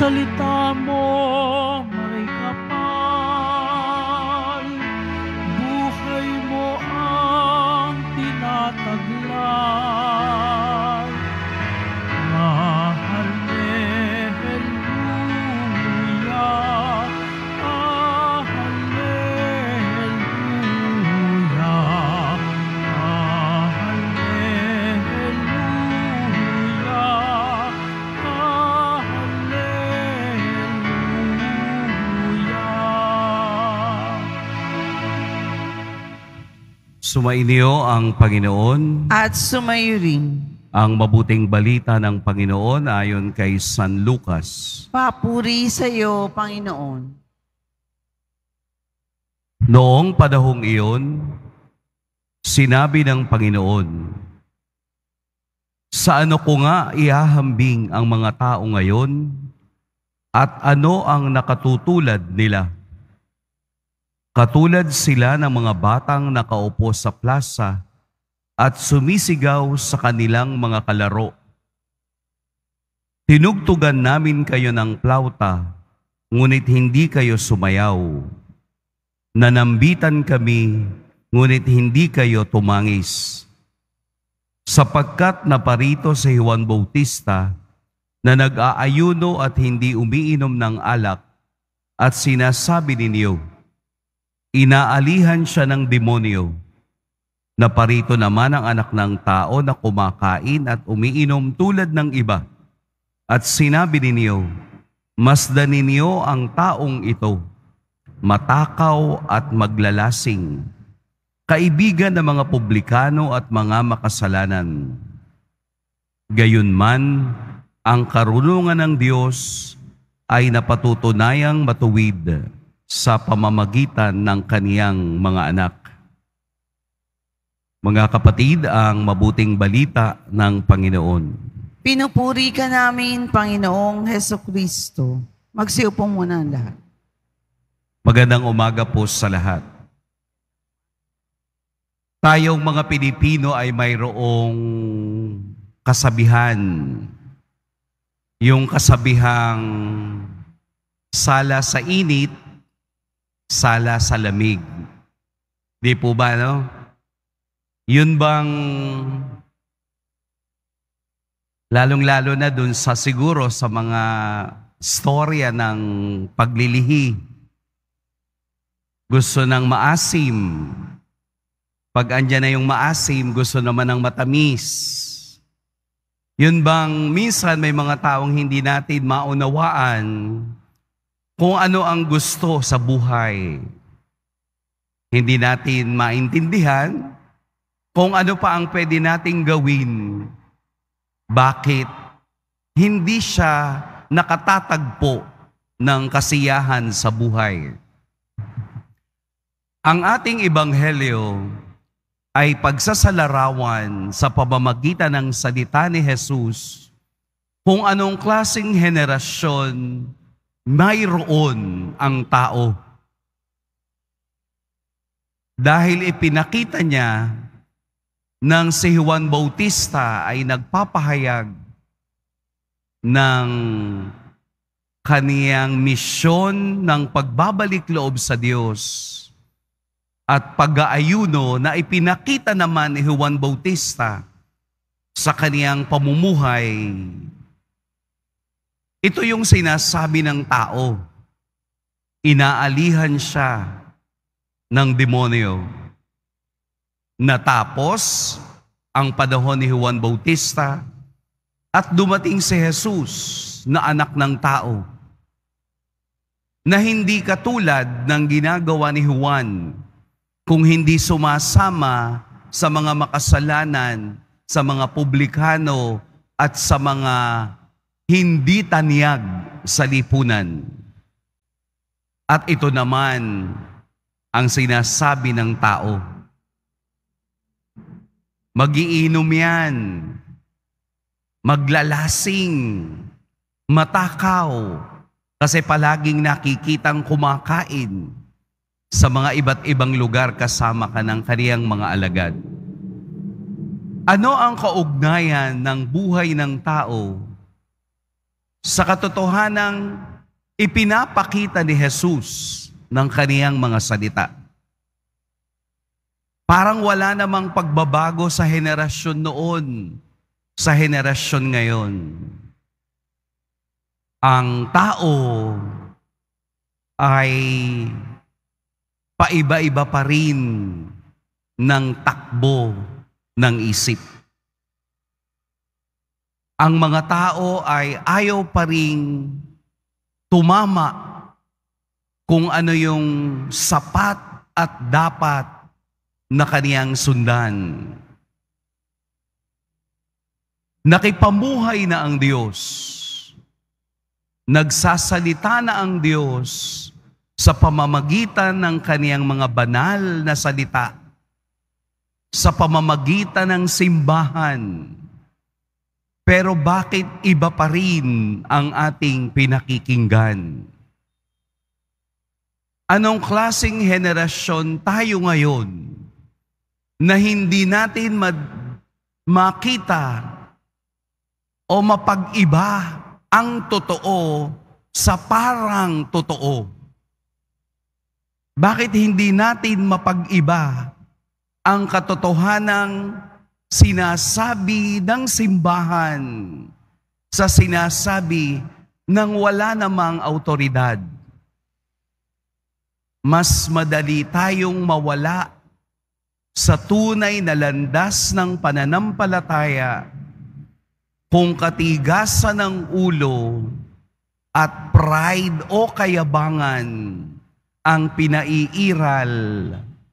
salita mo. Sumainyo ang Panginoon at sumayo rin ang mabuting balita ng Panginoon ayon kay San Lucas. Papuri sa iyo, Panginoon. Noong padahong iyon, sinabi ng Panginoon, Sa ano ko nga ihahambing ang mga tao ngayon at ano ang nakatutulad nila? Katulad sila ng mga batang nakaupo sa plaza at sumisigaw sa kanilang mga kalaro. Tinugtugan namin kayo ng plauta, ngunit hindi kayo sumayaw. Nanambitan kami, ngunit hindi kayo tumangis. Sapagkat naparito si Juan Bautista na nag-aayuno at hindi umiinom ng alak at sinasabi ninyo, Inaalihan siya ng demonyo. Naparito naman ang anak ng tao na kumakain at umiinom tulad ng iba. At sinabi ninyo, Masdan ninyo ang taong ito, matakaw at maglalasing, kaibigan ng mga publikano at mga makasalanan. Gayunman, ang karunungan ng Diyos ay napatutunayang matuwid sa pamamagitan ng kaniyang mga anak. Mga kapatid, ang mabuting balita ng Panginoon. Pinupuri ka namin, Panginoong Heso Kristo. Magsiupo muna ang lahat. Magandang umaga po sa lahat. Tayong mga Pilipino ay mayroong kasabihan. Yung kasabihang sala sa init, sala sa lamig. Di po ba, no? Yun bang lalong-lalo na dun sa siguro sa mga storya ng paglilihi. Gusto ng maasim. Pag andyan na yung maasim, gusto naman ng matamis. Yun bang minsan may mga taong hindi natin maunawaan kung ano ang gusto sa buhay. Hindi natin maintindihan kung ano pa ang pwede nating gawin. Bakit hindi siya nakatatagpo ng kasiyahan sa buhay? Ang ating ebanghelyo ay pagsasalarawan sa pamamagitan ng salita ni Jesus kung anong klasing henerasyon mayroon ang tao. Dahil ipinakita niya nang si Juan Bautista ay nagpapahayag ng kaniyang misyon ng pagbabalik loob sa Diyos at pag-aayuno na ipinakita naman ni Juan Bautista sa kaniyang pamumuhay ito yung sinasabi ng tao. Inaalihan siya ng demonyo. Natapos ang panahon ni Juan Bautista at dumating si Jesus na anak ng tao na hindi katulad ng ginagawa ni Juan kung hindi sumasama sa mga makasalanan, sa mga publikano at sa mga hindi tanyag sa lipunan. At ito naman ang sinasabi ng tao. Magiinom yan, maglalasing, matakaw, kasi palaging nakikitang kumakain sa mga iba't ibang lugar kasama ka ng kaniyang mga alagad. Ano ang kaugnayan ng buhay ng tao sa katotohanang ipinapakita ni Jesus ng kaniyang mga salita. Parang wala namang pagbabago sa henerasyon noon sa henerasyon ngayon. Ang tao ay paiba-iba pa rin ng takbo ng isip ang mga tao ay ayaw pa ring tumama kung ano yung sapat at dapat na kaniyang sundan. Nakipamuhay na ang Diyos. Nagsasalita na ang Diyos sa pamamagitan ng kaniyang mga banal na salita, sa pamamagitan ng simbahan, pero bakit iba pa rin ang ating pinakikinggan? Anong klasing henerasyon tayo ngayon na hindi natin mad- makita o mapag-iba ang totoo sa parang totoo? Bakit hindi natin mapag-iba ang ng sinasabi ng simbahan sa sinasabi ng wala namang autoridad. Mas madali tayong mawala sa tunay na landas ng pananampalataya kung katigasan ng ulo at pride o kayabangan ang pinaiiral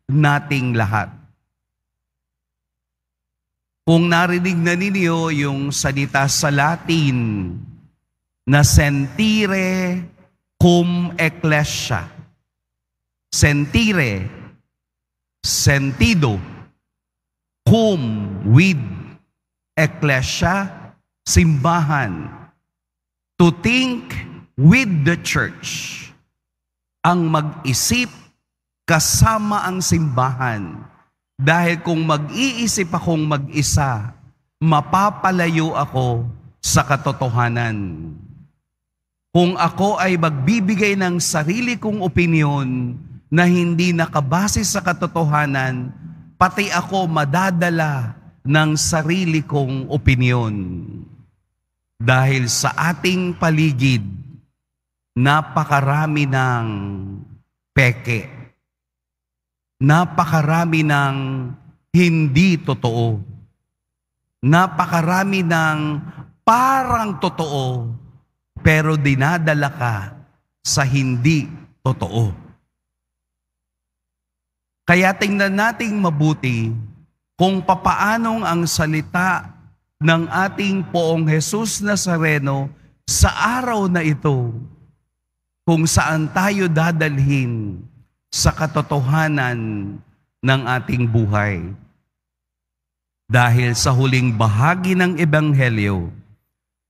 nating lahat. Kung narinig na ninyo yung salita sa Latin na sentire cum ecclesia. Sentire, sentido, cum with ecclesia, simbahan. To think with the church. Ang mag-isip kasama ang simbahan dahil kung mag-iisip akong mag-isa, mapapalayo ako sa katotohanan. Kung ako ay magbibigay ng sarili kong opinyon na hindi nakabase sa katotohanan, pati ako madadala ng sarili kong opinyon. Dahil sa ating paligid, napakarami ng peke napakarami ng hindi totoo. Napakarami ng parang totoo, pero dinadala ka sa hindi totoo. Kaya tingnan nating mabuti kung papaanong ang salita ng ating poong Jesus Nazareno sa araw na ito kung saan tayo dadalhin sa katotohanan ng ating buhay. Dahil sa huling bahagi ng Ebanghelyo,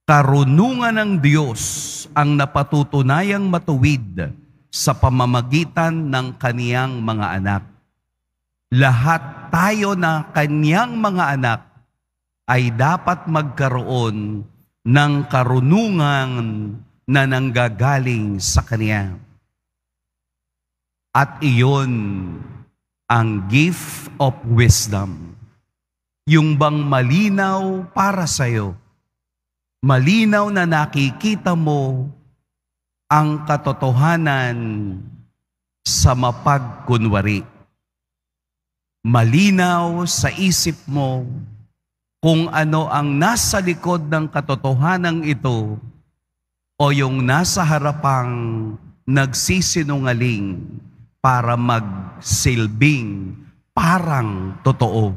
karunungan ng Diyos ang napatutunayang matuwid sa pamamagitan ng kaniyang mga anak. Lahat tayo na kaniyang mga anak ay dapat magkaroon ng karunungan na nanggagaling sa Kanya. At iyon ang gift of wisdom. Yung bang malinaw para sa'yo. Malinaw na nakikita mo ang katotohanan sa mapagkunwari. Malinaw sa isip mo kung ano ang nasa likod ng katotohanan ito o yung nasa harapang nagsisinungaling para magsilbing parang totoo.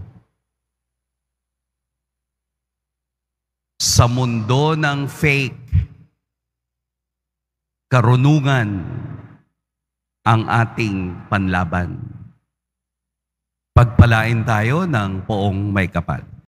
Sa mundo ng fake, karunungan ang ating panlaban. Pagpalain tayo ng poong may kapal.